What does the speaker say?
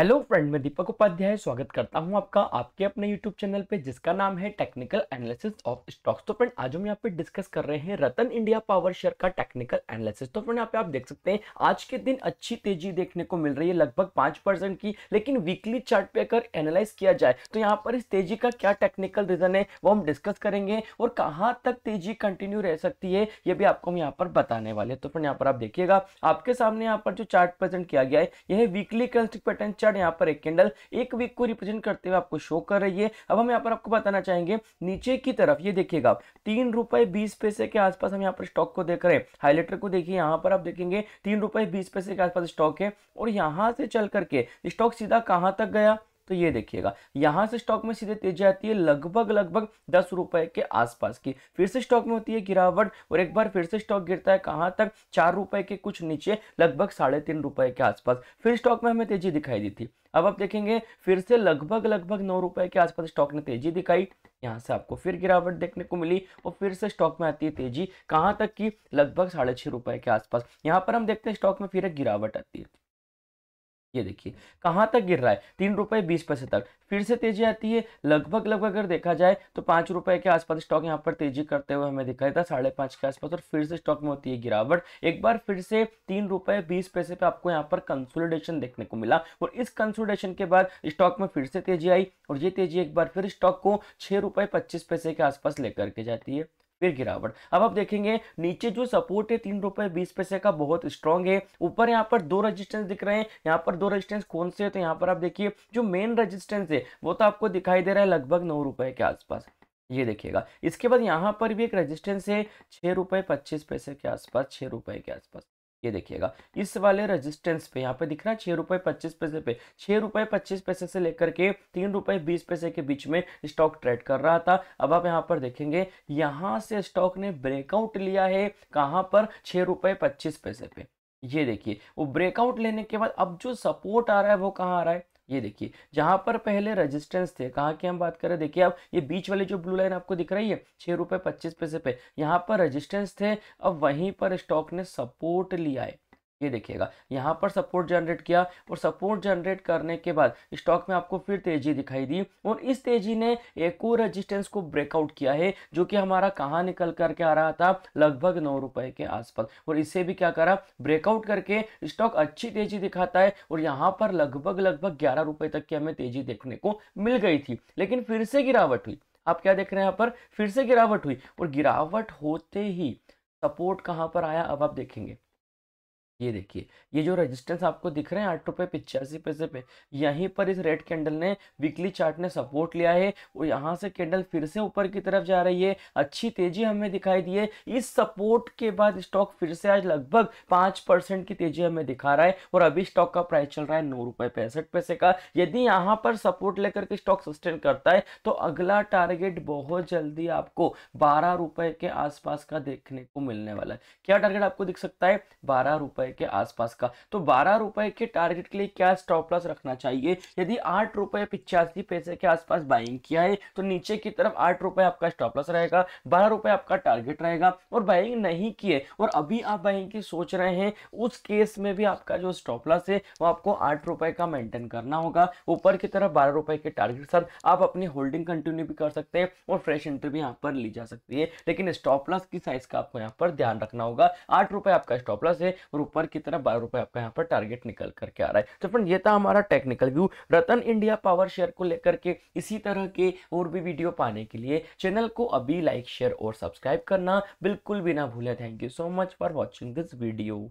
hello friend मैं दीपक उपाध्याय स्वागत करता हूं आपका आपके अपने यूट्यूब चैनल पे जिसका नाम है टेक्निकल एनालिसिस ऑफ स्टॉक्स तो फ्रेंड आज हम यहां पे डिस्कस कर रहे हैं रतन इंडिया पावर शेयर का टेक्निकल एनालिसिस तो फ्रेंड यहां पे आप देख सकते हैं आज के दिन अच्छी तेजी देखने को मिल रही है लगभग पांच की लेकिन वीकली चार्ट पे अगर एनालाइज किया जाए तो यहाँ पर इस तेजी का क्या टेक्निकल रीजन है वो हम डिस्कस करेंगे और कहाँ तक तेजी कंटिन्यू रह सकती है ये भी आपको हम यहाँ पर बताने वाले तो फ्रेंड यहाँ पर आप देखिएगा आपके सामने यहाँ पर जो चार्ट प्रेजेंट किया गया है यह वीकली कंस्ट्रिक पैटर्न चार्ट यहाँ पर एक कैंडल एक वीक को रिप्रेजेंट करते हुए आपको शो कर रही है अब हम यहाँ पर आपको बताना चाहेंगे नीचे की तरफ ये देखिएगा तीन रुपए बीस पैसे के आसपास हम यहाँ पर स्टॉक को देख रहे हैं हाईलाइटर को देखिए यहाँ पर आप देखेंगे तीन रुपए बीस पैसे के आसपास स्टॉक है और यहाँ से चल करके स्टॉक सीधा कहाँ तक गया तो ये देखिएगा यहां से स्टॉक में सीधे तेजी आती है लगभग लगभग दस रुपए के आसपास की फिर से स्टॉक में होती है गिरावट और एक बार फिर से स्टॉक गिरता है कहां तक चार रुपए के कुछ नीचे लगभग साढ़े तीन रुपए के आसपास फिर स्टॉक में हमें तेजी दिखाई दी थी अब आप देखेंगे फिर से लगभग लगभग नौ रुपए के आसपास स्टॉक ने तेजी दिखाई यहाँ से आपको फिर गिरावट देखने को मिली और फिर से स्टॉक में आती है तेजी कहां तक की लगभग साढ़े छह रुपए के आसपास यहाँ पर हम देखते हैं स्टॉक में फिर एक गिरावट आती है ये देखिए कहाँ तक गिर रहा है तीन रुपये बीस पैसे तक फिर से तेजी आती है लगभग लगभग अगर देखा जाए तो पाँच रुपये के आसपास स्टॉक यहाँ पर तेजी करते हुए हमें दिखाई था साढ़े पाँच के आसपास और फिर से स्टॉक में होती है गिरावट एक बार फिर से तीन रुपये बीस पैसे पे आपको यहाँ पर कंसोलिडेशन देखने को मिला और इस कंसोलिडेशन के बाद स्टॉक में फिर से तेजी आई और ये तेजी एक बार फिर स्टॉक को छः के आसपास लेकर के जाती है फिर गिरावट अब आप देखेंगे नीचे जो सपोर्ट है तीन रुपए बीस पैसे का बहुत स्ट्रॉन्ग है ऊपर यहाँ पर दो रेजिस्टेंस दिख रहे हैं यहाँ पर दो रेजिस्टेंस कौन से है तो यहाँ पर आप देखिए जो मेन रेजिस्टेंस है वो तो आपको दिखाई दे रहा है लगभग नौ रुपए के आसपास ये देखिएगा इसके बाद यहाँ पर भी एक रेजिस्टेंस है छः रुपए पच्चीस पैसे के आसपास छः रुपए के आसपास ये देखिएगा इस वाले रेजिस्टेंस पे यहाँ पे दिख रहा है छह रुपए पच्चीस पैसे पे छह रुपए पच्चीस पैसे से लेकर के तीन रुपए बीस पैसे के बीच में स्टॉक ट्रेड कर रहा था अब आप यहाँ पर देखेंगे यहाँ से स्टॉक ने ब्रेकआउट लिया है कहाँ पर छह रुपए पच्चीस पैसे पे ये देखिए वो ब्रेकआउट लेने के बाद अब जो सपोर्ट आ रहा है वो कहाँ आ रहा है ये देखिए जहां पर पहले रेजिस्टेंस थे कहाँ की हम बात करें देखिए अब ये बीच वाली जो ब्लू लाइन आपको दिख रही है छह रुपये पच्चीस पैसे पे यहाँ पर रेजिस्टेंस थे अब वहीं पर स्टॉक ने सपोर्ट लिया है ये देखिएगा यहाँ पर सपोर्ट जनरेट किया और सपोर्ट जनरेट करने के बाद स्टॉक में आपको फिर तेजी दिखाई दी और इस तेजी ने एक और रेजिस्टेंस को ब्रेकआउट किया है जो कि हमारा कहाँ निकल करके आ रहा था लगभग नौ रुपए के आसपास और इससे भी क्या करा ब्रेकआउट करके स्टॉक अच्छी तेजी दिखाता है और यहाँ पर लगभग लगभग ग्यारह रुपए तक की हमें तेजी देखने को मिल गई थी लेकिन फिर से गिरावट हुई आप क्या देख रहे हैं यहाँ पर फिर से गिरावट हुई और गिरावट होते ही सपोर्ट कहाँ पर आया अब आप देखेंगे ये देखिए ये जो रेजिस्टेंस आपको दिख रहे हैं आठ रुपये पिचासी पैसे पे यहीं पर इस रेड कैंडल ने वीकली चार्ट ने सपोर्ट लिया है और यहाँ से कैंडल फिर से ऊपर की तरफ जा रही है अच्छी तेजी हमें दिखाई दी है इस सपोर्ट के बाद स्टॉक फिर से आज लगभग पाँच परसेंट की तेजी हमें दिखा रहा है और अभी स्टॉक का प्राइस चल रहा है नौ रुपये पैंसठ पैसे का यदि यहाँ पर सपोर्ट लेकर के स्टॉक सस्टेन करता है तो अगला टारगेट बहुत जल्दी आपको बारह के आसपास का देखने को मिलने वाला है क्या टारगेट आपको दिख सकता है बारह रुपए के आसपास का तो बारह रुपए के टारगेट के लिए क्या स्टॉप लॉस रखना चाहिए यदि आठ रुपए पिचासी पैसे के आसपास बाइंग किया है तो नीचे की तरफ आठ रुपए आपका स्टॉप लॉस रहेगा बारह रुपए आपका टारगेट रहेगा और बाइंग नहीं किए और अभी आप बाइंग की सोच रहे हैं उस केस में भी आपका जो स्टॉप लॉस है वो आपको आठ रुपए का मेंटेन करना होगा ऊपर की तरफ बारह रुपए के टारगेट साथ आप अपनी होल्डिंग कंटिन्यू भी कर सकते हैं और फ्रेश एंट्री भी यहाँ पर ली जा सकती है लेकिन स्टॉप लॉस की साइज का आपको यहाँ पर ध्यान रखना होगा आठ रुपए आपका स्टॉप लॉस है और ऊपर की तरफ बारह रुपए आपका यहाँ पर टारगेट निकल करके आ रहा है तो फ्रेंड ये था हमारा technical view Ratan India power share को लेकर के इसी तरह के और भी वीडियो पाने के लिए चैनल को अभी लाइक शेयर और सब्सक्राइब करना बिल्कुल भी ना भूले thank you so much for watching this video